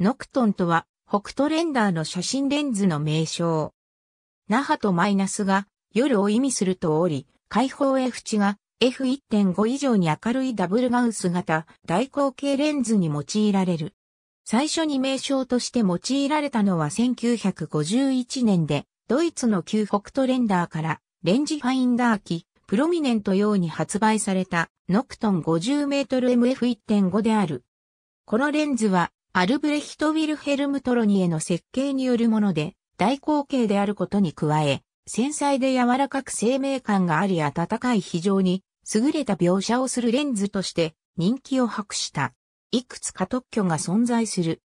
ノクトンとは、北斗レンダーの写真レンズの名称。那覇とマイナスが夜を意味するとおり、開放 F 値が F1.5 以上に明るいダブルガウス型大口径レンズに用いられる。最初に名称として用いられたのは1951年で、ドイツの旧北斗レンダーからレンジファインダー機、プロミネント用に発売されたノクトン5 0ト m m f 1 5である。このレンズはアルブレヒト・ウィルヘルム・トロニエの設計によるもので、大口径であることに加え、繊細で柔らかく生命感があり温かい非常に優れた描写をするレンズとして人気を博した。いくつか特許が存在する。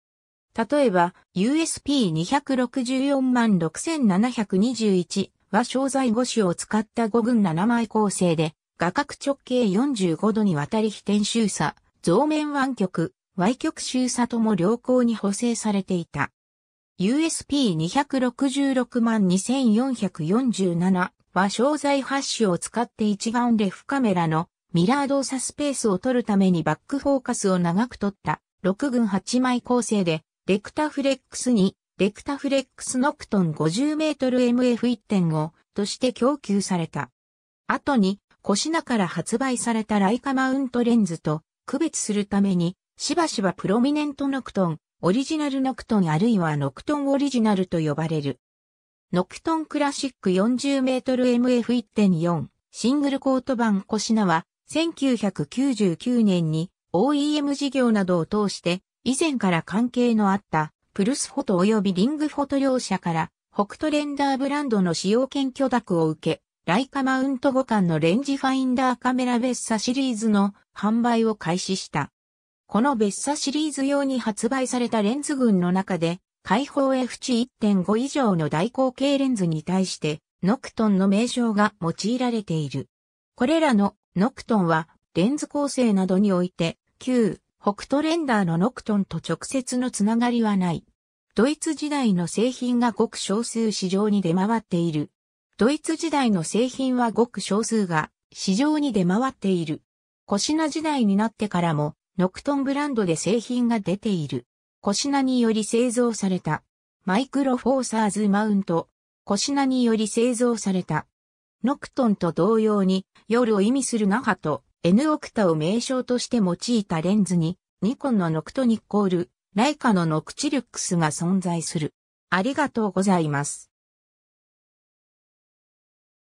例えば、USP264 万6721は商材5種を使った5群7枚構成で、画角直径45度にわたり非転周差、増面湾曲、Y 曲周差とも良好に補正されていた。USP266 万2447は商材ハッシュを使って一眼レフカメラのミラー動作スペースを取るためにバックフォーカスを長く取った6群8枚構成でレクタフレックスにレクタフレックスノクトン5 0ト m m f 1 5として供給された。後にコシナから発売されたライカマウントレンズと区別するためにしばしばプロミネントノクトン、オリジナルノクトンあるいはノクトンオリジナルと呼ばれる。ノクトンクラシック4 0ル m f 1 4シングルコート版コシナは1999年に OEM 事業などを通して以前から関係のあったプルスフォト及びリングフォト両社から北斗レンダーブランドの使用権許諾を受け、ライカマウント互換のレンジファインダーカメラベッサシリーズの販売を開始した。この別冊シリーズ用に発売されたレンズ群の中で、開放 F1.5 値以上の大口径レンズに対して、ノクトンの名称が用いられている。これらのノクトンは、レンズ構成などにおいて、旧北斗レンダーのノクトンと直接のつながりはない。ドイツ時代の製品がごく少数市場に出回っている。ドイツ時代の製品はごく少数が市場に出回っている。コシナ時代になってからもノクトンブランドで製品が出ている。コシナにより製造された。マイクロフォーサーズマウント。コシナにより製造された。ノクトンと同様に夜を意味するナハと N オクタを名称として用いたレンズにニコンのノクトニッコール、ライカのノクチルックスが存在する。ありがとうございます。